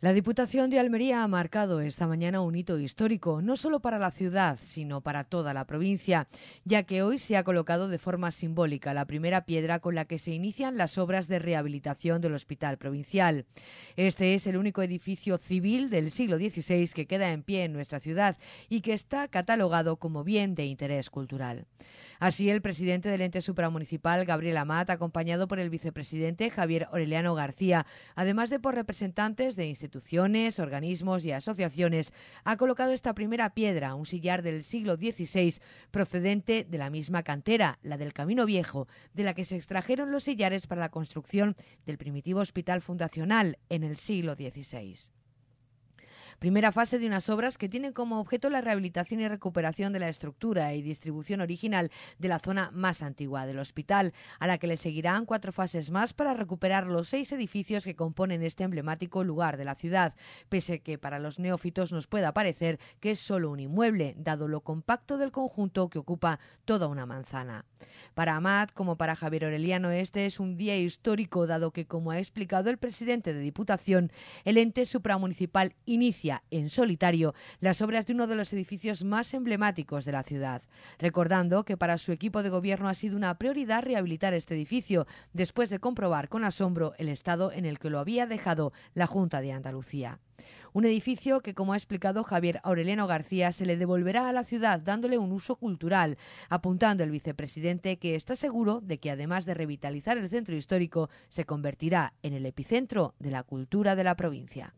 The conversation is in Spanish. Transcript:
La Diputación de Almería ha marcado esta mañana un hito histórico, no solo para la ciudad, sino para toda la provincia, ya que hoy se ha colocado de forma simbólica la primera piedra con la que se inician las obras de rehabilitación del Hospital Provincial. Este es el único edificio civil del siglo XVI que queda en pie en nuestra ciudad y que está catalogado como bien de interés cultural. Así, el presidente del ente supramunicipal, Gabriel Amat, acompañado por el vicepresidente Javier Aureliano García, además de por representantes de instituciones instituciones, organismos y asociaciones, ha colocado esta primera piedra, un sillar del siglo XVI, procedente de la misma cantera, la del Camino Viejo, de la que se extrajeron los sillares para la construcción del primitivo hospital fundacional en el siglo XVI primera fase de unas obras que tienen como objeto la rehabilitación y recuperación de la estructura y distribución original de la zona más antigua del hospital, a la que le seguirán cuatro fases más para recuperar los seis edificios que componen este emblemático lugar de la ciudad, pese que para los neófitos nos pueda parecer que es solo un inmueble, dado lo compacto del conjunto que ocupa toda una manzana. Para Amat, como para Javier Oreliano, este es un día histórico, dado que, como ha explicado el presidente de Diputación, el ente supramunicipal inicia en solitario las obras de uno de los edificios más emblemáticos de la ciudad, recordando que para su equipo de gobierno ha sido una prioridad rehabilitar este edificio después de comprobar con asombro el estado en el que lo había dejado la Junta de Andalucía. Un edificio que, como ha explicado Javier Aureliano García, se le devolverá a la ciudad dándole un uso cultural, apuntando el vicepresidente que está seguro de que, además de revitalizar el centro histórico, se convertirá en el epicentro de la cultura de la provincia.